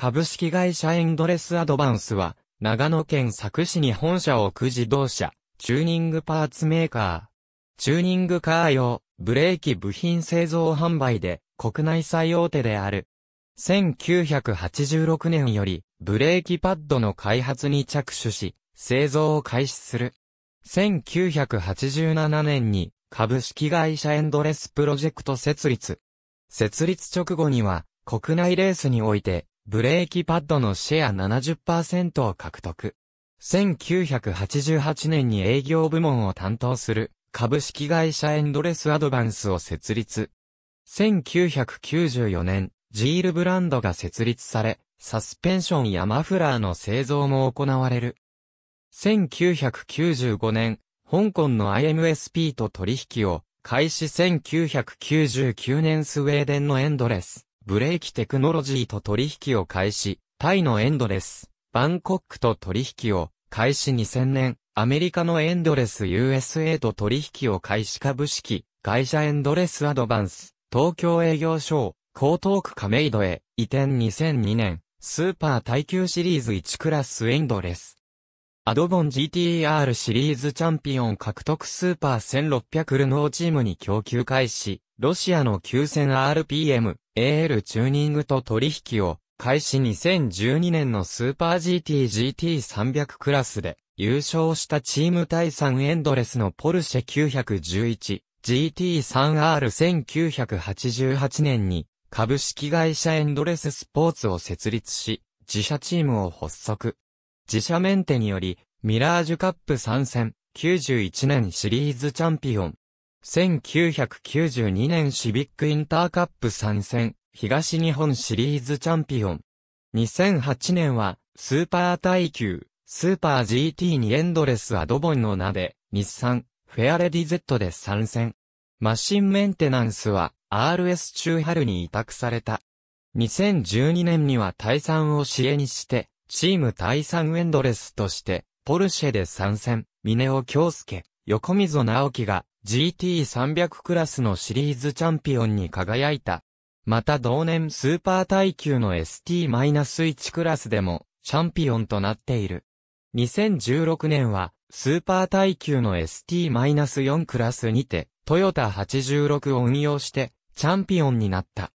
株式会社エンドレスアドバンスは、長野県佐久市に本社を置く自動車、チューニングパーツメーカー。チューニングカー用、ブレーキ部品製造販売で、国内最大手である。1986年より、ブレーキパッドの開発に着手し、製造を開始する。1987年に、株式会社エンドレスプロジェクト設立。設立直後には、国内レースにおいて、ブレーキパッドのシェア70%を獲得。1988年に営業部門を担当する株式会社エンドレスアドバンスを設立。1994年、ジールブランドが設立され、サスペンションやマフラーの製造も行われる。1995年、香港の IMSP と取引を開始1999年スウェーデンのエンドレス。ブレーキテクノロジーと取引を開始、タイのエンドレス、バンコックと取引を開始2000年、アメリカのエンドレス USA と取引を開始株式、会社エンドレスアドバンス、東京営業所、江東区亀戸へ、移転2002年、スーパー耐久シリーズ1クラスエンドレス。アドボン GTR シリーズチャンピオン獲得スーパー1600ルノーチームに供給開始、ロシアの 9000RPM、AL チューニングと取引を開始2012年のスーパー GTGT300 クラスで優勝したチーム対3エンドレスのポルシェ 911GT3R1988 年に株式会社エンドレススポーツを設立し、自社チームを発足。自社メンテにより、ミラージュカップ参戦、91年シリーズチャンピオン。1992年シビックインターカップ参戦、東日本シリーズチャンピオン。2008年は、スーパー耐久、スーパー GT にエンドレスアドボンの名で、日産、フェアレディ Z で参戦。マシンメンテナンスは、RS 中春に委託された。2012年には退散を支援して、チーム対3エンドレスとして、ポルシェで参戦、峰尾京介、横溝直樹が GT300 クラスのシリーズチャンピオンに輝いた。また同年スーパー耐久の ST-1 クラスでもチャンピオンとなっている。2016年はスーパー耐久の ST-4 クラスにてトヨタ86を運用してチャンピオンになった。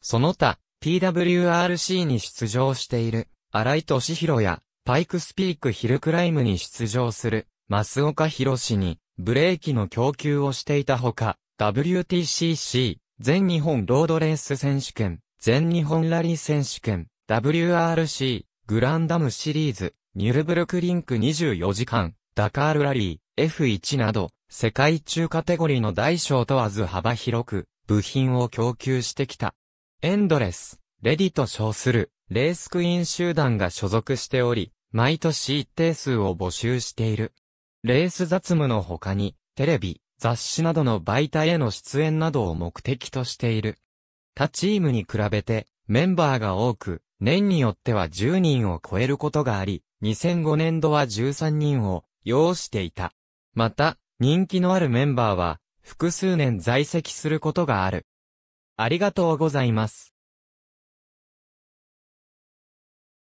その他 PWRC に出場している。荒井敏弘や、パイクスピークヒルクライムに出場する、増岡博に、ブレーキの供給をしていたほか、WTCC、全日本ロードレース選手権、全日本ラリー選手権、WRC、グランダムシリーズ、ニュルブルクリンク24時間、ダカールラリー、F1 など、世界中カテゴリーの大小問わず幅広く、部品を供給してきた。エンドレス、レディと称する、レースクイーン集団が所属しており、毎年一定数を募集している。レース雑務の他に、テレビ、雑誌などの媒体への出演などを目的としている。他チームに比べて、メンバーが多く、年によっては10人を超えることがあり、2005年度は13人を要していた。また、人気のあるメンバーは、複数年在籍することがある。ありがとうございます。